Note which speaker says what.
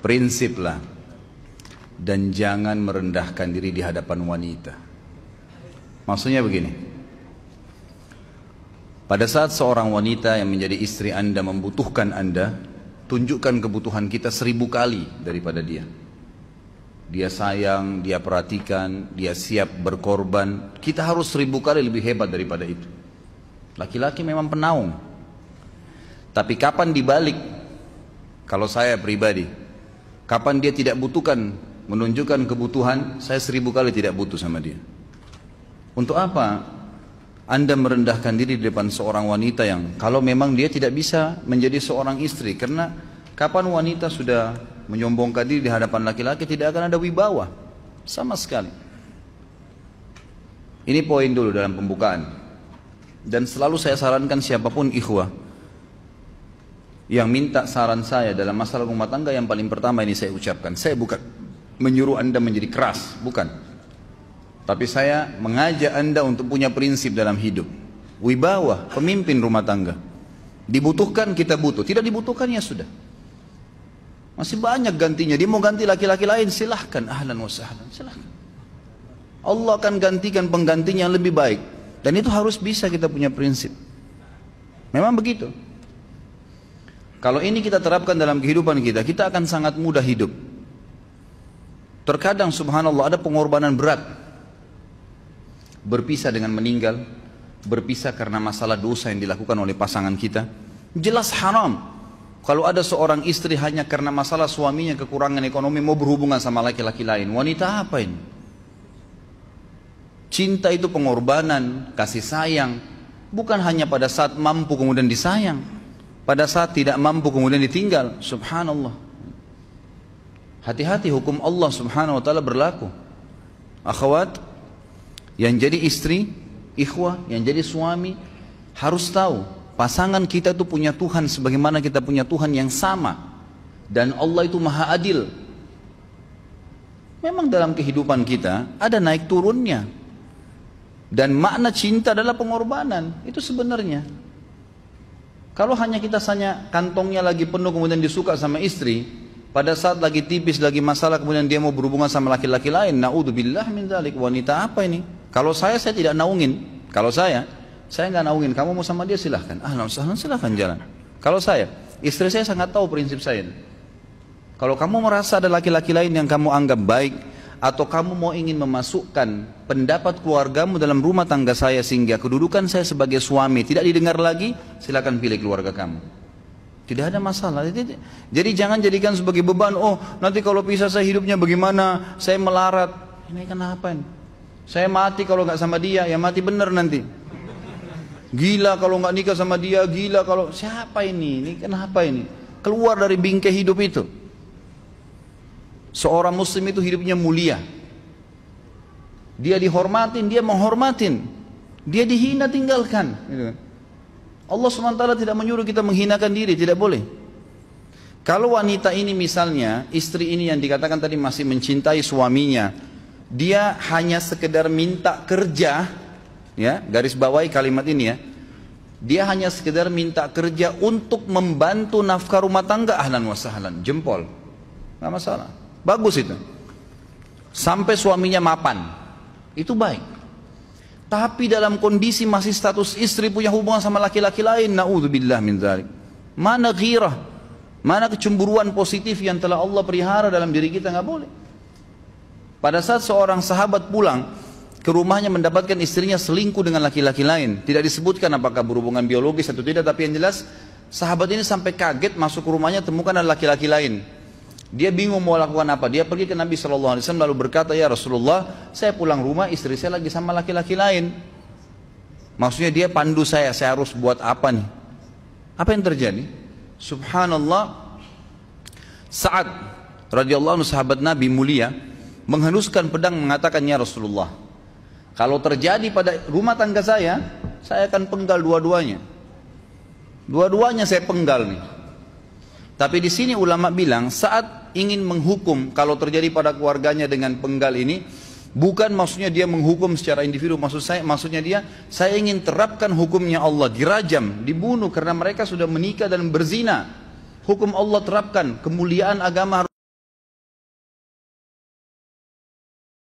Speaker 1: prinsiplah dan jangan merendahkan diri di hadapan wanita. Maksudnya begini. Pada saat seorang wanita yang menjadi istri Anda membutuhkan Anda, tunjukkan kebutuhan kita seribu kali daripada dia. Dia sayang, dia perhatikan, dia siap berkorban. Kita harus seribu kali lebih hebat daripada itu. Laki-laki memang penaung. Tapi kapan dibalik? Kalau saya pribadi, Kapan dia tidak butuhkan, menunjukkan kebutuhan, saya seribu kali tidak butuh sama dia. Untuk apa Anda merendahkan diri di depan seorang wanita yang kalau memang dia tidak bisa menjadi seorang istri karena kapan wanita sudah menyombongkan diri di hadapan laki-laki tidak akan ada wibawa sama sekali. Ini poin dulu dalam pembukaan. Dan selalu saya sarankan siapapun ikhwah yang minta saran saya dalam masalah rumah tangga yang paling pertama ini saya ucapkan. Saya bukan menyuruh Anda menjadi keras, bukan. Tapi saya mengajak Anda untuk punya prinsip dalam hidup. Wibawa, pemimpin rumah tangga. Dibutuhkan kita butuh, tidak dibutuhkan ya sudah. Masih banyak gantinya, dia mau ganti laki-laki lain silahkan, ahlan wa sahlan, silahkan. Allah akan gantikan penggantinya yang lebih baik. Dan itu harus bisa kita punya prinsip. Memang begitu. Kalau ini kita terapkan dalam kehidupan kita, kita akan sangat mudah hidup. Terkadang subhanallah ada pengorbanan berat. Berpisah dengan meninggal, berpisah karena masalah dosa yang dilakukan oleh pasangan kita, jelas haram. Kalau ada seorang istri hanya karena masalah suaminya kekurangan ekonomi mau berhubungan sama laki-laki lain, wanita apa ini? Cinta itu pengorbanan, kasih sayang, bukan hanya pada saat mampu kemudian disayang pada saat tidak mampu kemudian ditinggal. Subhanallah. Hati-hati hukum Allah Subhanahu wa taala berlaku. Akhwat yang jadi istri, ikhwah yang jadi suami harus tahu pasangan kita itu punya Tuhan sebagaimana kita punya Tuhan yang sama dan Allah itu maha adil Memang dalam kehidupan kita ada naik turunnya. Dan makna cinta adalah pengorbanan. Itu sebenarnya. Kalau hanya kita hanya kantongnya lagi penuh kemudian disuka sama istri, pada saat lagi tipis, lagi masalah kemudian dia mau berhubungan sama laki-laki lain, naudzubillah min dzalik. Wanita apa ini? Kalau saya saya tidak naungin. Kalau saya, saya nggak naungin. Kamu mau sama dia silahkan. Ah, silahkan, silahkan jalan. Kalau saya, istri saya sangat tahu prinsip saya. Kalau kamu merasa ada laki-laki lain yang kamu anggap baik, atau kamu mau ingin memasukkan pendapat keluargamu dalam rumah tangga saya sehingga kedudukan saya sebagai suami tidak didengar lagi, silakan pilih keluarga kamu. Tidak ada masalah. Jadi jangan jadikan sebagai beban, oh nanti kalau pisah saya hidupnya bagaimana, saya melarat. Ini kenapa ini? Saya mati kalau nggak sama dia, ya mati benar nanti. Gila kalau nggak nikah sama dia, gila kalau siapa ini? Ini kenapa ini? Keluar dari bingkai hidup itu. Seorang muslim itu hidupnya mulia. Dia dihormatin, dia menghormatin. Dia dihina tinggalkan. Gitu. Allah SWT tidak menyuruh kita menghinakan diri, tidak boleh. Kalau wanita ini misalnya, istri ini yang dikatakan tadi masih mencintai suaminya, dia hanya sekedar minta kerja, ya garis bawahi kalimat ini ya, dia hanya sekedar minta kerja untuk membantu nafkah rumah tangga ahlan wa jempol, nggak masalah. Bagus itu. Sampai suaminya mapan. Itu baik. Tapi dalam kondisi masih status istri punya hubungan sama laki-laki lain. Na'udzubillah min zalik. Mana ghirah? Mana kecemburuan positif yang telah Allah perihara dalam diri kita? nggak boleh. Pada saat seorang sahabat pulang, ke rumahnya mendapatkan istrinya selingkuh dengan laki-laki lain. Tidak disebutkan apakah berhubungan biologis atau tidak, tapi yang jelas sahabat ini sampai kaget masuk ke rumahnya temukan ada laki-laki lain. Dia bingung mau lakukan apa. Dia pergi ke Nabi Shallallahu Alaihi Wasallam lalu berkata, ya Rasulullah, saya pulang rumah istri saya lagi sama laki-laki lain. Maksudnya dia pandu saya, saya harus buat apa nih? Apa yang terjadi? Subhanallah, Saat radhiyallahu anhu sahabat Nabi mulia menghenuskan pedang mengatakan ya Rasulullah, kalau terjadi pada rumah tangga saya, saya akan penggal dua-duanya. Dua-duanya saya penggal nih. Tapi di sini ulama bilang saat ingin menghukum kalau terjadi pada keluarganya dengan penggal ini, bukan maksudnya dia menghukum secara individu. Maksud saya, maksudnya dia, saya ingin terapkan hukumnya Allah, dirajam, dibunuh karena mereka sudah menikah dan berzina. Hukum Allah terapkan, kemuliaan agama harus